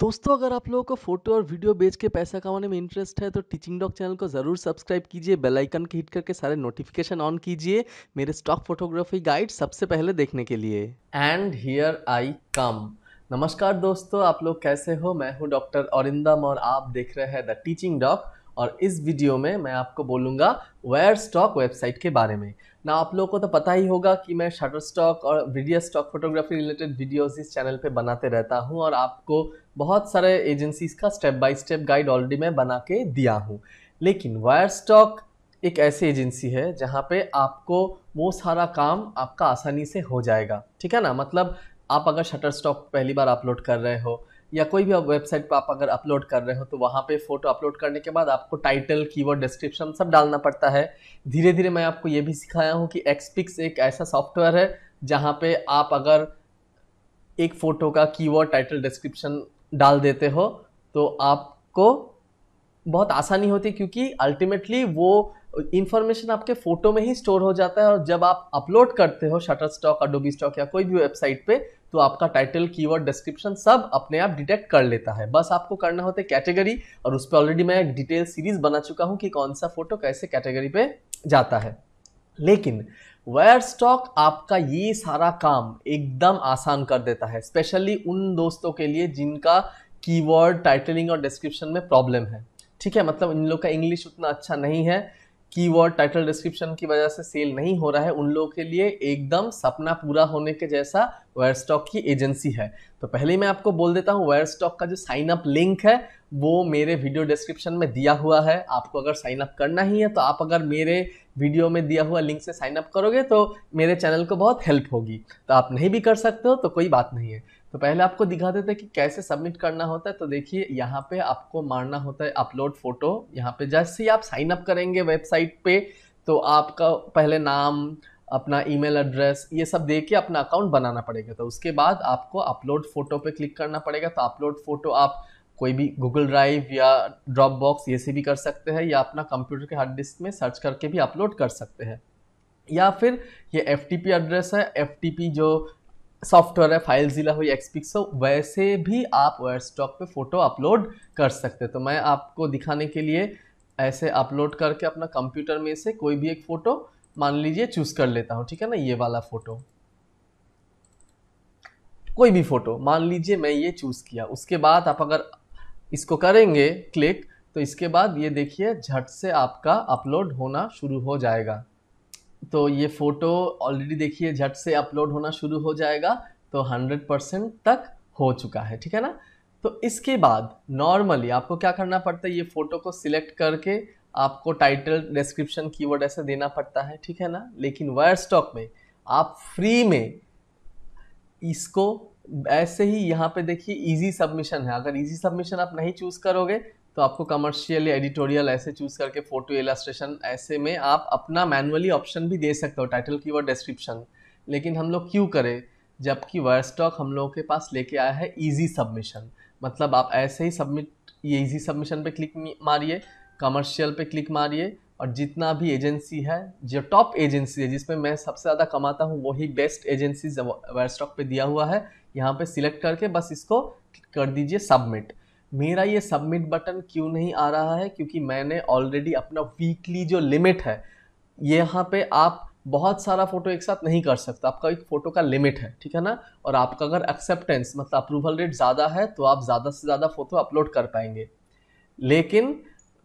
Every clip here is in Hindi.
दोस्तों अगर आप लोगों को फोटो और वीडियो बेच के पैसा कमाने में इंटरेस्ट है तो टीचिंग डॉग चैनल को जरूर सब्सक्राइब कीजिए बेल आइकन के हिट करके सारे नोटिफिकेशन ऑन कीजिए मेरे स्टॉक फोटोग्राफी गाइड सबसे पहले देखने के लिए एंड हियर आई कम नमस्कार दोस्तों आप लोग कैसे हो मैं हूं डॉक्टर औरिंदम और आप देख रहे हैं द टीचिंग डॉग और इस वीडियो में मैं आपको बोलूँगा वेयर स्टॉक वेबसाइट के बारे में ना आप लोगों को तो पता ही होगा कि मैं शटर स्टॉक और video stock photography related videos इस चैनल पे बनाते रहता हूँ और आपको बहुत सारे एजेंसीज़ का step by step guide already मैं बना के दिया हूँ लेकिन वायर स्टॉक एक ऐसी एजेंसी है जहाँ पे आपको वो सारा काम आपका आसानी से हो जाएगा ठीक है ना मतलब आप अगर शटर स्टॉक पहली बार अपलोड कर रहे हो या कोई भी वेबसाइट पर आप अगर अपलोड कर रहे हो तो वहाँ पे फ़ोटो अपलोड करने के बाद आपको टाइटल कीवर्ड डिस्क्रिप्शन सब डालना पड़ता है धीरे धीरे मैं आपको ये भी सिखाया हूँ कि एक्सपिक्स एक ऐसा सॉफ्टवेयर है जहाँ पे आप अगर एक फ़ोटो का कीवर्ड टाइटल डिस्क्रिप्शन डाल देते हो तो आपको बहुत आसानी होती है क्योंकि अल्टीमेटली वो इन्फॉर्मेशन आपके फ़ोटो में ही स्टोर हो जाता है और जब आप अपलोड करते हो शटर स्टॉक अडोबी स्टॉक या कोई भी वेबसाइट पे तो आपका टाइटल कीवर्ड डिस्क्रिप्शन सब अपने आप डिटेक्ट कर लेता है बस आपको करना होता है कैटेगरी और उस पर ऑलरेडी मैं एक डिटेल सीरीज बना चुका हूँ कि कौन सा फोटो कैसे कैटेगरी पे जाता है लेकिन वेयर स्टॉक आपका ये सारा काम एकदम आसान कर देता है स्पेशली उन दोस्तों के लिए जिनका कीवर्ड टाइटलिंग और डिस्क्रिप्शन में प्रॉब्लम है ठीक है मतलब इन लोग का इंग्लिश उतना अच्छा नहीं है कीवर्ड टाइटल डिस्क्रिप्शन की वजह से सेल नहीं हो रहा है उन लोगों के लिए एकदम सपना पूरा होने के जैसा वायर स्टॉक की एजेंसी है तो पहले ही मैं आपको बोल देता हूँ वायर स्टॉक का जो साइन अप लिंक है वो मेरे वीडियो डिस्क्रिप्शन में दिया हुआ है आपको अगर साइन अप करना ही है तो आप अगर मेरे वीडियो में दिया हुआ लिंक से साइन अप करोगे तो मेरे चैनल को बहुत हेल्प होगी तो आप नहीं भी कर सकते हो तो कोई बात नहीं है तो पहले आपको दिखा देते हैं कि कैसे सबमिट करना होता है तो देखिए यहाँ पे आपको मारना होता है अपलोड फोटो यहाँ पे जैसे ही आप साइन अप करेंगे वेबसाइट पे तो आपका पहले नाम अपना ईमेल एड्रेस ये सब दे के अपना अकाउंट बनाना पड़ेगा तो उसके बाद आपको अपलोड फोटो पे क्लिक करना पड़ेगा तो अपलोड फोटो आप कोई भी गूगल ड्राइव या ड्रॉप बॉक्स ये से भी कर सकते हैं या अपना कंप्यूटर के हार्ड डिस्क में सर्च करके भी अपलोड कर सकते हैं या फिर ये एफ एड्रेस है एफ जो सॉफ्टवेयर है फाइल जिला हुई एक्सपिक्स हो तो वैसे भी आप स्टॉक पर फ़ोटो अपलोड कर सकते तो मैं आपको दिखाने के लिए ऐसे अपलोड करके अपना कंप्यूटर में से कोई भी एक फ़ोटो मान लीजिए चूज़ कर लेता हूँ ठीक है ना ये वाला फ़ोटो कोई भी फ़ोटो मान लीजिए मैं ये चूज़ किया उसके बाद आप अगर इसको करेंगे क्लिक तो इसके बाद ये देखिए झट से आपका अपलोड होना शुरू हो जाएगा तो ये फ़ोटो ऑलरेडी देखिए झट से अपलोड होना शुरू हो जाएगा तो 100 परसेंट तक हो चुका है ठीक है ना तो इसके बाद नॉर्मली आपको क्या करना पड़ता है ये फ़ोटो को सिलेक्ट करके आपको टाइटल डिस्क्रिप्शन कीवर्ड ऐसे देना पड़ता है ठीक है ना लेकिन वायर स्टॉक में आप फ्री में इसको ऐसे ही यहाँ पे देखिए इजी सबमिशन है अगर इजी सबमिशन आप नहीं चूज़ करोगे तो आपको कमर्शियल या एडिटोरियल ऐसे चूज़ करके फोटो इलास्ट्रेशन ऐसे में आप अपना मैनुअली ऑप्शन भी दे सकते हो टाइटल की वर्ड डिस्क्रिप्शन लेकिन हम लोग क्यों करें जबकि वर्डस्टॉक हम लोगों के पास लेके आया है ईजी सबमिशन मतलब आप ऐसे ही सबमिट ये ईजी सबमिशन पे क्लिक मारिए कमर्शियल पे क्लिक मारिए और जितना भी एजेंसी है जो टॉप एजेंसी है जिसमें मैं सबसे ज़्यादा कमाता हूँ वही बेस्ट एजेंसी वर्डस्टॉक पे दिया हुआ है यहाँ पे सिलेक्ट करके बस इसको कर दीजिए सबमिट मेरा ये सबमिट बटन क्यों नहीं आ रहा है क्योंकि मैंने ऑलरेडी अपना वीकली जो लिमिट है यहाँ पे आप बहुत सारा फ़ोटो एक साथ नहीं कर सकते आपका एक फ़ोटो का लिमिट है ठीक है ना और आपका अगर एक्सेप्टेंस मतलब अप्रूवल रेट ज़्यादा है तो आप ज़्यादा से ज़्यादा फ़ोटो अपलोड कर पाएंगे लेकिन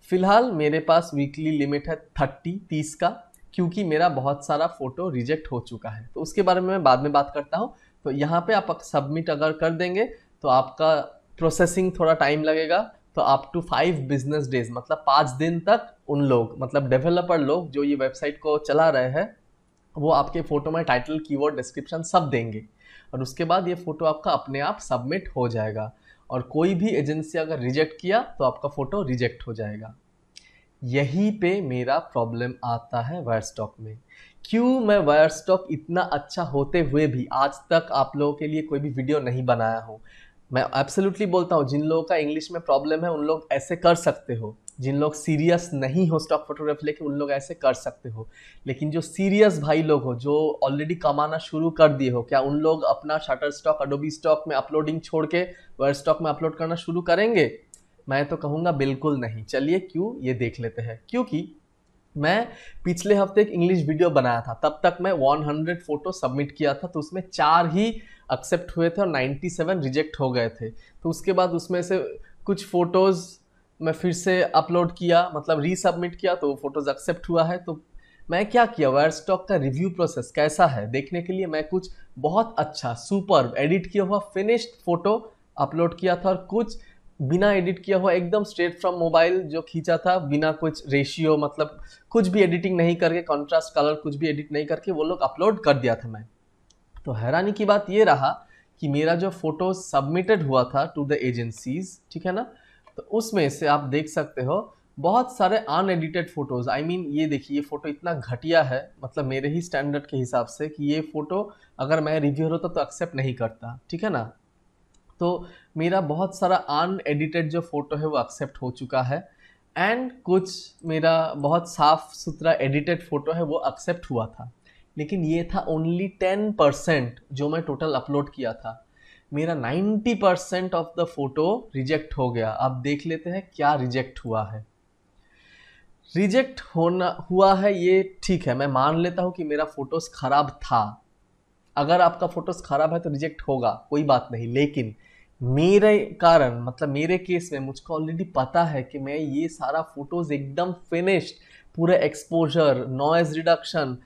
फ़िलहाल मेरे पास वीकली लिमिट है थर्टी तीस का क्योंकि मेरा बहुत सारा फ़ोटो रिजेक्ट हो चुका है तो उसके बारे में मैं बाद में बात करता हूँ तो यहाँ पे आप सबमिट अगर कर देंगे तो आपका प्रोसेसिंग थोड़ा टाइम लगेगा तो up to five business days मतलब पाँच दिन तक उन लोग मतलब डेवलपर लोग जो ये वेबसाइट को चला रहे हैं वो आपके फ़ोटो में टाइटल कीवर्ड डिस्क्रिप्शन सब देंगे और उसके बाद ये फ़ोटो आपका अपने आप सबमिट हो जाएगा और कोई भी एजेंसी अगर रिजेक्ट किया तो आपका फ़ोटो रिजेक्ट हो जाएगा यहीं पे मेरा प्रॉब्लम आता है वायर स्टॉक में क्यों मैं वायर स्टॉक इतना अच्छा होते हुए भी आज तक आप लोगों के लिए कोई भी वीडियो नहीं बनाया हूँ मैं एब्सोल्युटली बोलता हूँ जिन लोगों का इंग्लिश में प्रॉब्लम है उन लोग ऐसे कर सकते हो जिन लोग सीरियस नहीं हो स्टॉक फोटोग्राफी लेके उन लोग ऐसे कर सकते हो लेकिन जो सीरियस भाई लोग हो जो ऑलरेडी कमाना शुरू कर दिए हो क्या उन लोग अपना शटर स्टॉक अडोबी स्टॉक में अपलोडिंग छोड़ के वर्ड स्टॉक में अपलोड करना शुरू करेंगे मैं तो कहूँगा बिल्कुल नहीं चलिए क्यों ये देख लेते हैं क्योंकि मैं पिछले हफ्ते एक इंग्लिश वीडियो बनाया था तब तक मैं 100 फोटो सबमिट किया था तो उसमें चार ही एक्सेप्ट हुए थे और 97 रिजेक्ट हो गए थे तो उसके बाद उसमें से कुछ फ़ोटोज़ मैं फिर से अपलोड किया मतलब रीसबमिट किया तो वो फ़ोटोज़ एक्सेप्ट हुआ है तो मैं क्या किया वायर स्टॉक का रिव्यू प्रोसेस कैसा है देखने के लिए मैं कुछ बहुत अच्छा सुपर एडिट किया हुआ फिनिश्ड फ़ोटो अपलोड किया था और कुछ बिना एडिट किया हुआ एकदम स्ट्रेट फ्रॉम मोबाइल जो खींचा था बिना कुछ रेशियो मतलब कुछ भी एडिटिंग नहीं करके कॉन्ट्रास्ट कलर कुछ भी एडिट नहीं करके वो लोग अपलोड कर दिया था मैं तो हैरानी की बात ये रहा कि मेरा जो फोटो सबमिटेड हुआ था टू द एजेंसीज ठीक है ना तो उसमें से आप देख सकते हो बहुत सारे अनएडिटेड फ़ोटोज़ आई मीन ये देखिए ये फ़ोटो इतना घटिया है मतलब मेरे ही स्टैंडर्ड के हिसाब से कि ये फ़ोटो अगर मैं रिव्यूअर होता तो एक्सेप्ट नहीं करता ठीक है ना तो मेरा बहुत सारा अनएडिटेड जो फ़ोटो है वो एक्सेप्ट हो चुका है एंड कुछ मेरा बहुत साफ सुथरा एडिटेड फ़ोटो है वो एक्सेप्ट हुआ था लेकिन ये था ओनली टेन परसेंट जो मैं टोटल अपलोड किया था मेरा ninety percent of the photo reject हो गया अब देख लेते हैं क्या रिजेक्ट हुआ है रिजेक्ट होना हुआ है ये ठीक है मैं मान लेता हूँ कि मेरा फोटोज़ ख़राब था अगर आपका फोटोज खराब है तो रिजेक्ट होगा कोई बात नहीं लेकिन मेरे कारण मतलब मेरे केस में मुझको ऑलरेडी पता है कि मैं ये सारा फोटोज एकदम फिनिश्ड पूरा exposure noise reduction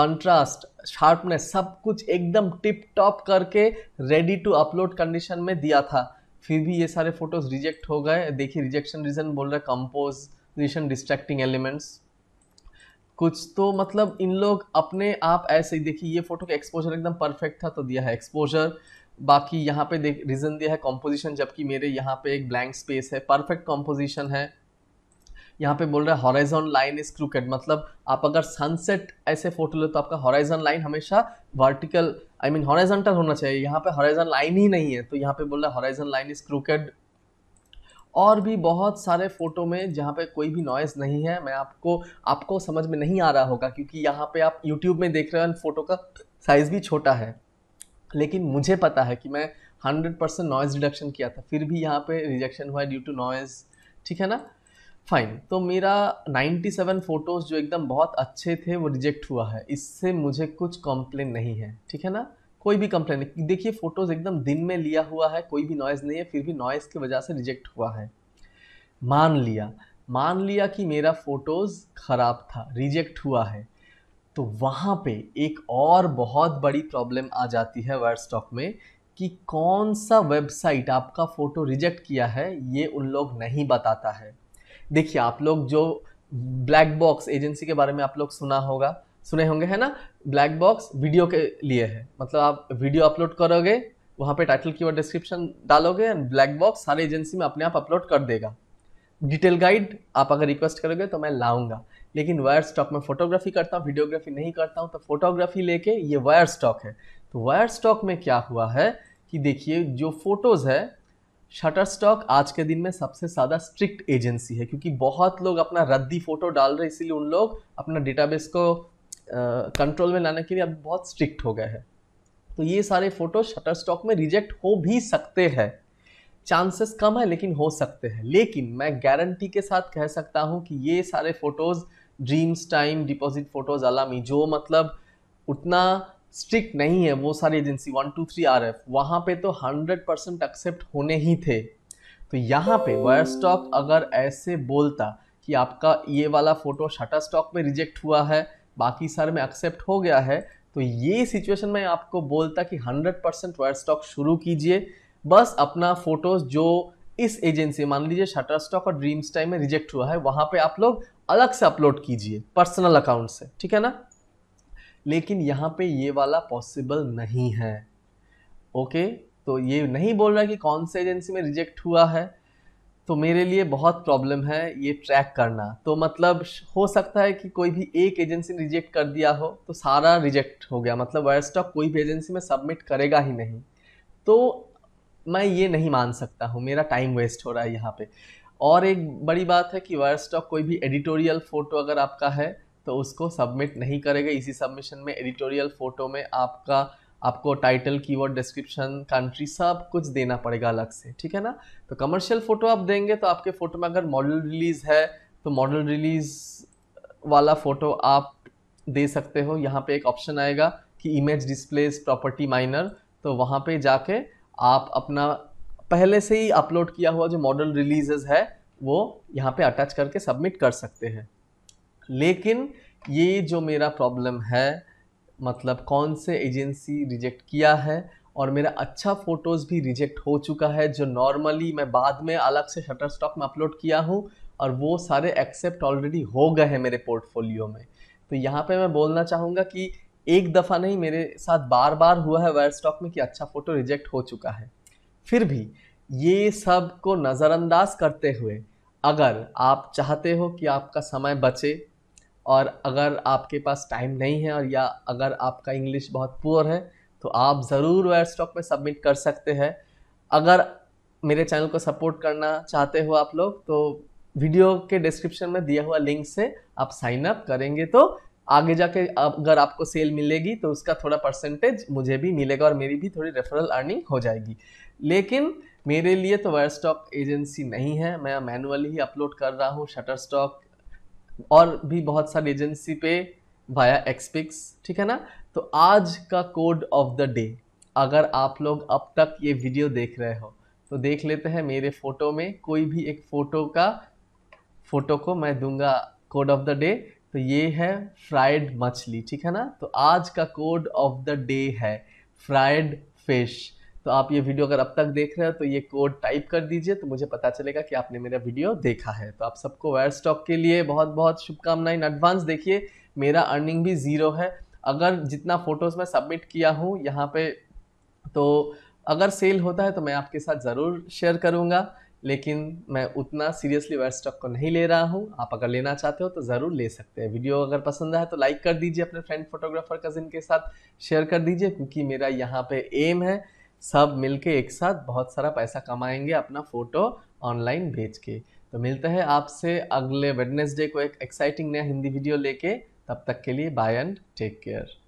contrast sharpness सब कुछ एकदम टिप टॉप करके रेडी टू अपलोड कंडीशन में दिया था फिर भी ये सारे फोटोज रिजेक्ट हो गए देखिए रिजेक्शन रीज़न बोल रहा है कंपोजिशन डिस्ट्रैक्टिंग एलिमेंट्स कुछ तो मतलब इन लोग अपने आप ऐसे ही देखिए ये फोटो का एक्सपोजर एकदम परफेक्ट था तो दिया है एक्सपोजर बाकी यहाँ पे देख रीज़न दिया है कॉम्पोजिशन जबकि मेरे यहाँ पे एक ब्लैंक स्पेस है परफेक्ट कॉम्पोजिशन है यहाँ पे बोल रहा है हॉराइजन लाइन इज क्रूकेट मतलब आप अगर सनसेट ऐसे फोटो लो तो आपका हॉराइजन लाइन हमेशा वर्टिकल आई मीन हॉराइजनटल होना चाहिए यहाँ पे हॉराइजन लाइन ही नहीं है तो यहाँ पे बोल रहा है हॉराइजन लाइन इज क्रूकेट और भी बहुत सारे फ़ोटो में जहाँ पे कोई भी नॉइज़ नहीं है मैं आपको आपको समझ में नहीं आ रहा होगा क्योंकि यहाँ पे आप यूट्यूब में देख रहे हैं फ़ोटो का साइज़ भी छोटा है लेकिन मुझे पता है कि मैं हंड्रेड परसेंट नॉइज़ रिडक्शन किया था फिर भी यहाँ पे रिजेक्शन हुआ ड्यू टू नॉइज़ ठीक है ना फाइन तो मेरा 97 फ़ोटोज़ जो एकदम बहुत अच्छे थे वो रिजेक्ट हुआ है इससे मुझे कुछ कॉम्प्लेन नहीं है ठीक है ना कोई भी कंप्लेन नहीं देखिए फोटोज़ एकदम दिन में लिया हुआ है कोई भी नॉइज़ नहीं है फिर भी नॉइज़ की वजह से रिजेक्ट हुआ है मान लिया मान लिया कि मेरा फ़ोटोज़ ख़राब था रिजेक्ट हुआ है तो वहाँ पे एक और बहुत बड़ी प्रॉब्लम आ जाती है वर्डस्टॉक में कि कौन सा वेबसाइट आपका फ़ोटो रिजेक्ट किया है ये उन लोग नहीं बताता है देखिए आप लोग जो ब्लैक बॉक्स एजेंसी के बारे में आप लोग सुना होगा सुने होंगे है ना ब्लैक बॉक्स वीडियो के लिए है मतलब आप वीडियो अपलोड करोगे वहाँ पे टाइटल की डिस्क्रिप्शन डालोगे एंड ब्लैक बॉक्स सारे एजेंसी में अपने आप अपलोड कर देगा डिटेल गाइड आप अगर रिक्वेस्ट करोगे तो मैं लाऊंगा लेकिन वायर स्टॉक में फोटोग्राफी करता हूँ वीडियोग्राफी नहीं करता हूँ तो फोटोग्राफी लेके ये वायर स्टॉक है तो वायर स्टॉक में क्या हुआ है कि देखिए जो फोटोज़ है शटर स्टॉक आज के दिन में सबसे ज़्यादा स्ट्रिक्ट एजेंसी है क्योंकि बहुत लोग अपना रद्दी फ़ोटो डाल रहे हैं इसीलिए उन लोग अपना डेटाबेस को कंट्रोल में लाने के लिए अब बहुत स्ट्रिक्ट हो गए हैं तो ये सारे फ़ोटो शटर स्टॉक में रिजेक्ट हो भी सकते हैं चांसेस कम है लेकिन हो सकते हैं लेकिन मैं गारंटी के साथ कह सकता हूँ कि ये सारे photos Dreamstime Depositphotos Alamy जो मतलब उतना स्ट्रिक्ट नहीं है वो सारी agency one two three R F वहाँ पे तो हंड्रेड परसेंट एक्सेप्ट होने ही थे तो यहाँ पे वायर स्टॉक अगर ऐसे बोलता कि आपका ये वाला फ़ोटो शटर स्टॉक में रिजेक्ट हुआ है बाकी सारे में एक्सेप्ट हो गया है तो ये सिचुएशन में आपको बोलता कि 100 परसेंट वायर स्टॉक शुरू कीजिए बस अपना फोटोज जो इस एजेंसी मान लीजिए शटर स्टॉक और ड्रीम्स टाइम में रिजेक्ट हुआ है वहाँ पे आप लोग अलग से अपलोड कीजिए पर्सनल अकाउंट से ठीक है ना लेकिन यहाँ पे ये वाला पॉसिबल नहीं है ओके तो ये नहीं बोल रहा कि कौन से एजेंसी में रिजेक्ट हुआ है तो मेरे लिए बहुत प्रॉब्लम है ये ट्रैक करना तो मतलब हो सकता है कि कोई भी एक एजेंसी ने रिजेक्ट कर दिया हो तो सारा रिजेक्ट हो गया मतलब वायरस्टॉक कोई भी एजेंसी में सबमिट करेगा ही नहीं तो मैं ये नहीं मान सकता हूँ मेरा टाइम वेस्ट हो रहा है यहाँ पे और एक बड़ी बात है कि वायरस्टॉक कोई भी एडिटोरियल फ़ोटो अगर आपका है तो उसको सबमिट नहीं करेगा इसी सबमिशन में एडिटोरियल फ़ोटो में आपका आपको टाइटल कीवर्ड डिस्क्रिप्शन कंट्री सब कुछ देना पड़ेगा अलग से ठीक है ना तो कमर्शियल फ़ोटो आप देंगे तो आपके फ़ोटो में अगर मॉडल रिलीज़ है तो मॉडल रिलीज़ वाला फ़ोटो आप दे सकते हो यहाँ पे एक ऑप्शन आएगा कि इमेज डिस्प्लेस प्रॉपर्टी माइनर तो वहाँ पे जाके आप अपना पहले से ही अपलोड किया हुआ जो मॉडल रिलीजेज है वो यहाँ पे अटैच करके सबमिट कर सकते हैं लेकिन ये जो मेरा प्रॉब्लम है मतलब कौन से एजेंसी रिजेक्ट किया है और मेरा अच्छा फ़ोटोज़ भी रिजेक्ट हो चुका है जो नॉर्मली मैं बाद में अलग से शटर स्टॉक में अपलोड किया हूँ और वो सारे एक्सेप्ट ऑलरेडी हो गए हैं मेरे पोर्टफोलियो में तो यहाँ पे मैं बोलना चाहूँगा कि एक दफ़ा नहीं मेरे साथ बार बार हुआ है वायर स्टॉक में कि अच्छा फ़ोटो रिजेक्ट हो चुका है फिर भी ये सब को नज़रअंदाज करते हुए अगर आप चाहते हो कि आपका समय बचे और अगर आपके पास टाइम नहीं है और या अगर आपका इंग्लिश बहुत पुअर है तो आप ज़रूर वेयर स्टॉक में सबमिट कर सकते हैं अगर मेरे चैनल को सपोर्ट करना चाहते हो आप लोग तो वीडियो के डिस्क्रिप्शन में दिया हुआ लिंक से आप साइन अप करेंगे तो आगे जाके अगर आपको सेल मिलेगी तो उसका थोड़ा परसेंटेज मुझे भी मिलेगा और मेरी भी थोड़ी रेफरल अर्निंग हो जाएगी लेकिन मेरे लिए तो वायर स्टॉक एजेंसी नहीं है मैं मैनुअली ही अपलोड कर रहा हूँ शटर स्टॉक और भी बहुत सारी एजेंसी पे वाया एक्सपिक्स ठीक है ना तो आज का कोड ऑफ द डे अगर आप लोग अब तक ये वीडियो देख रहे हो तो देख लेते हैं मेरे फोटो में कोई भी एक फ़ोटो का फ़ोटो को मैं दूंगा कोड ऑफ द डे तो ये है फ्राइड मछली ठीक है ना तो आज का कोड ऑफ द डे है फ्राइड फिश तो आप ये वीडियो अगर अब तक देख रहे हो तो ये कोड टाइप कर दीजिए तो मुझे पता चलेगा कि आपने मेरा वीडियो देखा है तो आप सबको वायर स्टॉक के लिए बहुत बहुत शुभकामनाएं एडवांस देखिए मेरा अर्निंग भी ज़ीरो है अगर जितना फ़ोटोज़ मैं सबमिट किया हूँ यहाँ पे तो अगर सेल होता है तो मैं आपके साथ ज़रूर शेयर करूँगा लेकिन मैं उतना सीरियसली वायर स्टॉक को नहीं ले रहा हूँ आप अगर लेना चाहते हो तो ज़रूर ले सकते हैं वीडियो अगर पसंद आए तो लाइक कर दीजिए अपने फ्रेंड फोटोग्राफर कज़िन के साथ शेयर कर दीजिए क्योंकि मेरा यहाँ पे एम है सब मिलके एक साथ बहुत सारा पैसा कमाएंगे अपना फ़ोटो ऑनलाइन भेज के तो मिलते हैं आपसे अगले वेडनेसडे को एक एक्साइटिंग नया हिंदी वीडियो लेके तब तक के लिए बाय एंड टेक केयर